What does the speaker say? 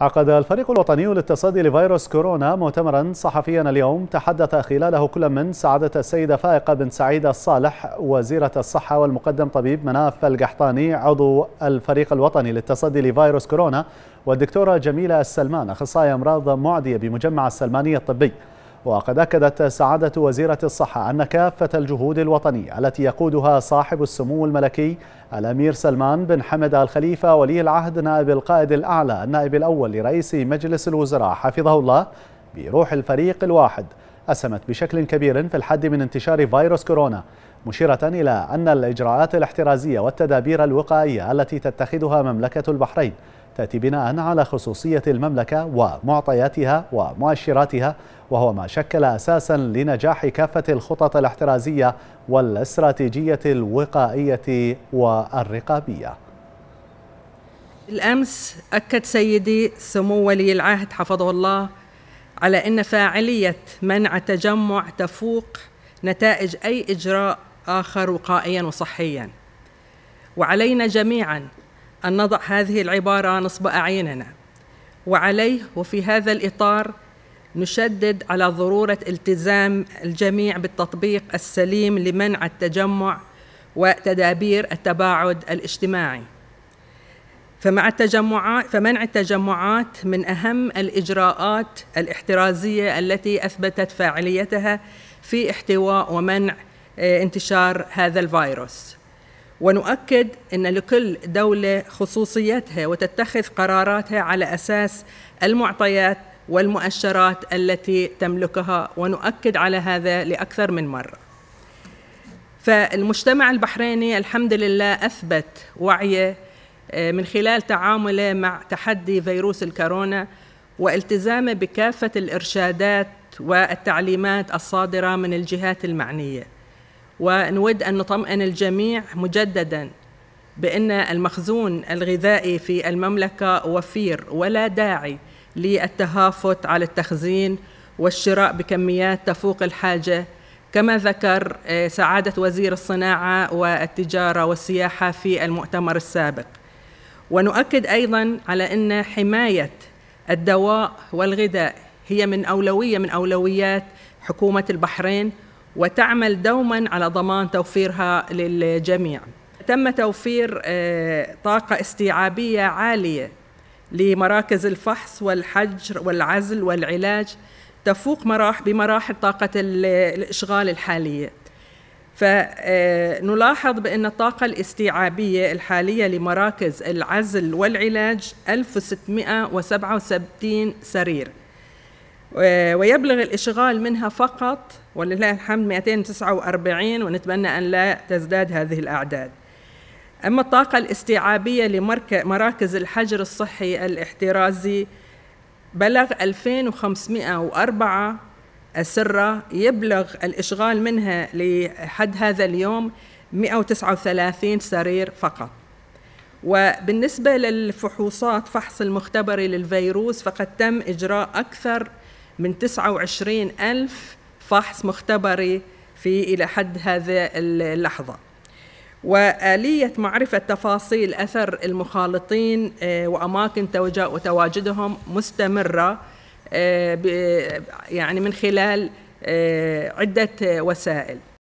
عقد الفريق الوطني للتصدي لفيروس كورونا مؤتمرا صحفيا اليوم تحدث خلاله كل من سعادة السيدة فائقة بن سعيد الصالح وزيرة الصحة والمقدم طبيب مناف القحطاني عضو الفريق الوطني للتصدي لفيروس كورونا والدكتورة جميلة السلمان أخصائية أمراض معدية بمجمع السلمانية الطبي وقد أكدت سعادة وزيرة الصحة أن كافة الجهود الوطنية التي يقودها صاحب السمو الملكي الأمير سلمان بن حمد الخليفة ولي العهد نائب القائد الأعلى النائب الأول لرئيس مجلس الوزراء حفظه الله بروح الفريق الواحد أسمت بشكل كبير في الحد من انتشار فيروس كورونا مشيرة إلى أن الإجراءات الاحترازية والتدابير الوقائية التي تتخذها مملكة البحرين تأتي بناء على خصوصية المملكة ومعطياتها ومؤشراتها وهو ما شكل أساسا لنجاح كافة الخطط الاحترازية والاستراتيجية الوقائية والرقابية بالأمس أكد سيدي سمو ولي العهد حفظه الله على ان فاعليه منع تجمع تفوق نتائج اي اجراء اخر وقائيا وصحيا وعلينا جميعا ان نضع هذه العباره نصب اعيننا وعليه وفي هذا الاطار نشدد على ضروره التزام الجميع بالتطبيق السليم لمنع التجمع وتدابير التباعد الاجتماعي فمع التجمعات فمنع التجمعات من أهم الإجراءات الاحترازية التي أثبتت فاعليتها في احتواء ومنع آه، انتشار هذا الفيروس ونؤكد ان لكل دوله خصوصيتها وتتخذ قراراتها على اساس المعطيات والمؤشرات التي تملكها ونؤكد على هذا لاكثر من مره. فالمجتمع البحريني الحمد لله اثبت وعيه آه، من خلال تعامله مع تحدي فيروس الكورونا والتزامه بكافه الارشادات والتعليمات الصادره من الجهات المعنيه ونود ان نطمئن الجميع مجددا بان المخزون الغذائي في المملكه وفير ولا داعي للتهافت على التخزين والشراء بكميات تفوق الحاجه كما ذكر آه، سعاده وزير الصناعه والتجاره والسياحه في المؤتمر السابق ونؤكد ايضا على ان حمايه الدواء والغذاء هي من اولويه من اولويات حكومه البحرين وتعمل دوما على ضمان توفيرها للجميع. تم توفير آه، طاقه استيعابيه عاليه لمراكز الفحص والحجر والعزل والعلاج تفوق مراح بمراحل طاقه الاشغال الحاليه. فنلاحظ آه، بأن الطاقة الاستيعابية الحالية لمراكز العزل والعلاج 1667 سرير ويبلغ الإشغال منها فقط ولله الحمد 249 ونتمنى أن لا تزداد هذه الأعداد أما الطاقة الاستيعابية لمراكز الحجر الصحي الاحترازي بلغ 2504 السرة يبلغ الإشغال منها لحد هذا اليوم 139 سرير فقط وبالنسبة للفحوصات فحص المختبري للفيروس فقد تم إجراء أكثر من 29 ألف فحص مختبري في إلى حد هذا اللحظة وآلية معرفة تفاصيل أثر المخالطين آه، وأماكن وتواجدهم مستمرة آه، يعني من خلال آه، عدة وسائل